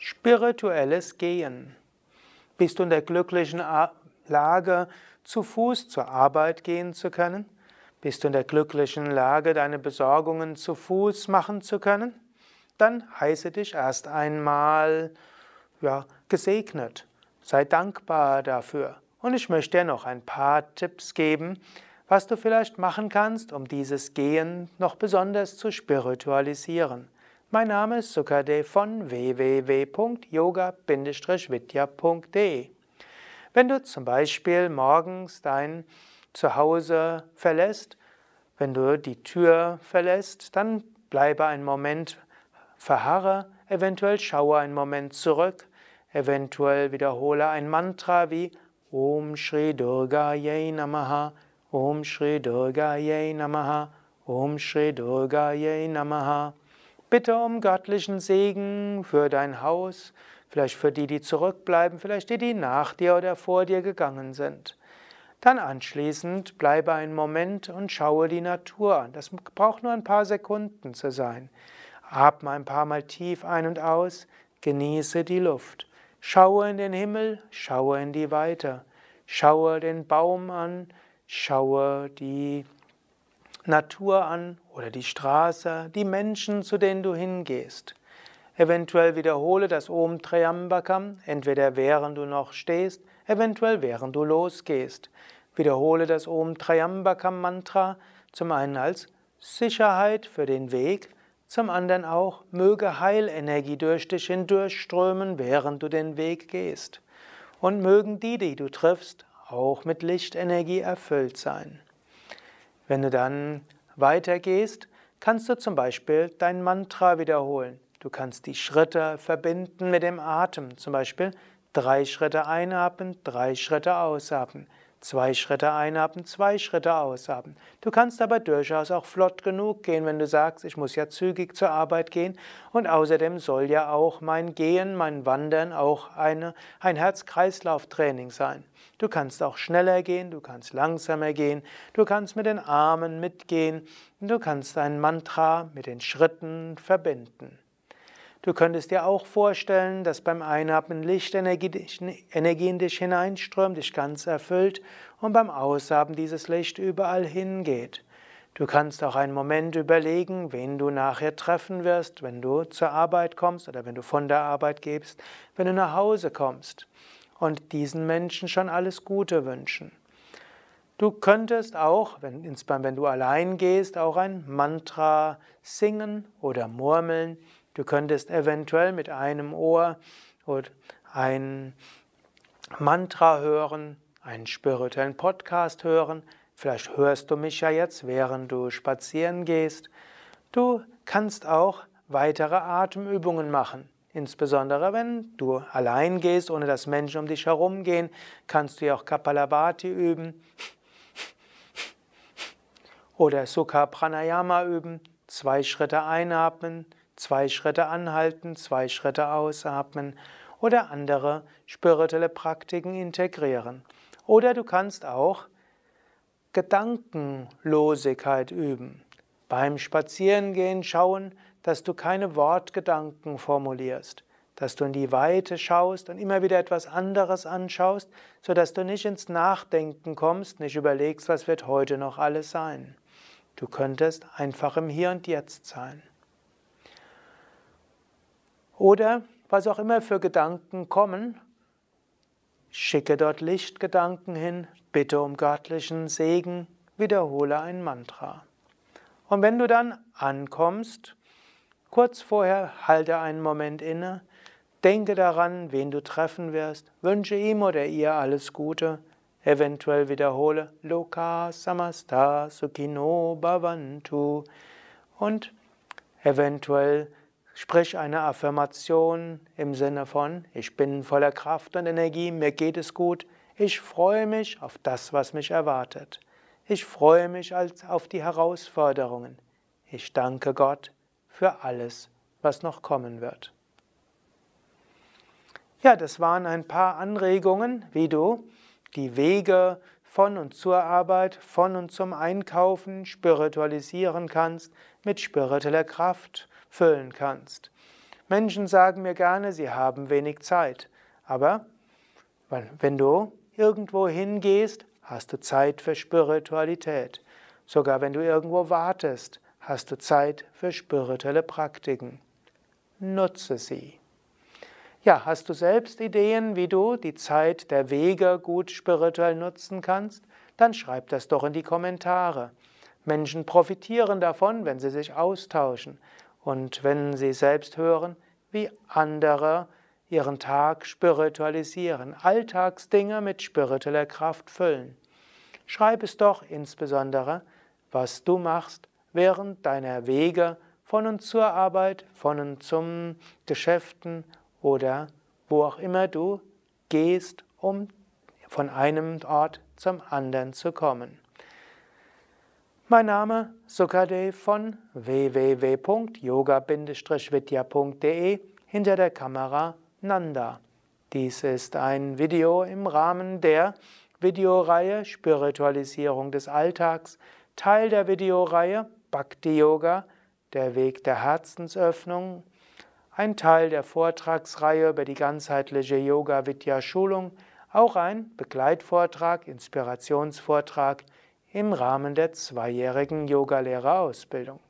Spirituelles Gehen. Bist du in der glücklichen Lage, zu Fuß zur Arbeit gehen zu können? Bist du in der glücklichen Lage, deine Besorgungen zu Fuß machen zu können? Dann heiße dich erst einmal ja, gesegnet. Sei dankbar dafür. Und ich möchte dir noch ein paar Tipps geben, was du vielleicht machen kannst, um dieses Gehen noch besonders zu spiritualisieren. Mein Name ist Sukade von www.yoga-vidya.de. Wenn du zum Beispiel morgens dein Zuhause verlässt, wenn du die Tür verlässt, dann bleibe einen Moment, verharre, eventuell schaue einen Moment zurück, eventuell wiederhole ein Mantra wie Om Shri Durga Yay Namaha, Om Shri Durga Yay Namaha, Om Shri Durga Yay Namaha. Bitte um göttlichen Segen für dein Haus, vielleicht für die, die zurückbleiben, vielleicht die, die nach dir oder vor dir gegangen sind. Dann anschließend bleibe einen Moment und schaue die Natur an. Das braucht nur ein paar Sekunden zu sein. Atme ein paar Mal tief ein und aus, genieße die Luft. Schaue in den Himmel, schaue in die Weite. Schaue den Baum an, schaue die Natur an oder die Straße, die Menschen, zu denen du hingehst. Eventuell wiederhole das Om Triambakam, entweder während du noch stehst, eventuell während du losgehst. Wiederhole das Om Triambakam Mantra, zum einen als Sicherheit für den Weg, zum anderen auch möge Heilenergie durch dich hindurchströmen, während du den Weg gehst. Und mögen die, die du triffst, auch mit Lichtenergie erfüllt sein. Wenn du dann weitergehst, kannst du zum Beispiel dein Mantra wiederholen. Du kannst die Schritte verbinden mit dem Atem, zum Beispiel drei Schritte einatmen, drei Schritte ausatmen. Zwei Schritte einhaben, zwei Schritte aushaben. Du kannst aber durchaus auch flott genug gehen, wenn du sagst, ich muss ja zügig zur Arbeit gehen und außerdem soll ja auch mein Gehen, mein Wandern auch eine, ein Herz-Kreislauf-Training sein. Du kannst auch schneller gehen, du kannst langsamer gehen, du kannst mit den Armen mitgehen, du kannst dein Mantra mit den Schritten verbinden. Du könntest dir auch vorstellen, dass beim Einatmen Lichtenergie ne, in dich hineinströmt, dich ganz erfüllt und beim Ausatmen dieses Licht überall hingeht. Du kannst auch einen Moment überlegen, wen du nachher treffen wirst, wenn du zur Arbeit kommst oder wenn du von der Arbeit gehst, wenn du nach Hause kommst und diesen Menschen schon alles Gute wünschen. Du könntest auch, wenn, insbesondere wenn du allein gehst, auch ein Mantra singen oder murmeln, Du könntest eventuell mit einem Ohr ein Mantra hören, einen spirituellen Podcast hören. Vielleicht hörst du mich ja jetzt, während du spazieren gehst. Du kannst auch weitere Atemübungen machen. Insbesondere wenn du allein gehst, ohne dass Menschen um dich herum gehen, kannst du ja auch Kapalabhati üben oder Sukha Pranayama üben. Zwei Schritte einatmen, Zwei Schritte anhalten, zwei Schritte ausatmen oder andere spirituelle Praktiken integrieren. Oder du kannst auch Gedankenlosigkeit üben. Beim Spazierengehen schauen, dass du keine Wortgedanken formulierst, dass du in die Weite schaust und immer wieder etwas anderes anschaust, sodass du nicht ins Nachdenken kommst, nicht überlegst, was wird heute noch alles sein. Du könntest einfach im Hier und Jetzt sein. Oder was auch immer für Gedanken kommen, schicke dort Lichtgedanken hin, bitte um göttlichen Segen, wiederhole ein Mantra. Und wenn du dann ankommst, kurz vorher halte einen Moment inne, denke daran, wen du treffen wirst, wünsche ihm oder ihr alles Gute, eventuell wiederhole Loka Samasta Sukhino Bhavantu und eventuell Sprich eine Affirmation im Sinne von, ich bin voller Kraft und Energie, mir geht es gut, ich freue mich auf das, was mich erwartet. Ich freue mich auf die Herausforderungen. Ich danke Gott für alles, was noch kommen wird. Ja, das waren ein paar Anregungen, wie du die Wege von und zur Arbeit, von und zum Einkaufen spiritualisieren kannst mit spiritueller Kraft füllen kannst. Menschen sagen mir gerne, sie haben wenig Zeit. Aber wenn du irgendwo hingehst, hast du Zeit für Spiritualität. Sogar wenn du irgendwo wartest, hast du Zeit für spirituelle Praktiken. Nutze sie. Ja, hast du selbst Ideen, wie du die Zeit der Wege gut spirituell nutzen kannst? Dann schreib das doch in die Kommentare. Menschen profitieren davon, wenn sie sich austauschen. Und wenn Sie selbst hören, wie andere ihren Tag spiritualisieren, Alltagsdinge mit spiritueller Kraft füllen. Schreib es doch insbesondere, was du machst während deiner Wege von und zur Arbeit, von und zum Geschäften oder wo auch immer du gehst, um von einem Ort zum anderen zu kommen. Mein Name Sukadev von www.yoga-vidya.de hinter der Kamera Nanda. Dies ist ein Video im Rahmen der Videoreihe Spiritualisierung des Alltags, Teil der Videoreihe Bhakti Yoga, der Weg der Herzensöffnung, ein Teil der Vortragsreihe über die ganzheitliche Yoga Vidya Schulung, auch ein Begleitvortrag, Inspirationsvortrag im Rahmen der zweijährigen Yogalehrerausbildung.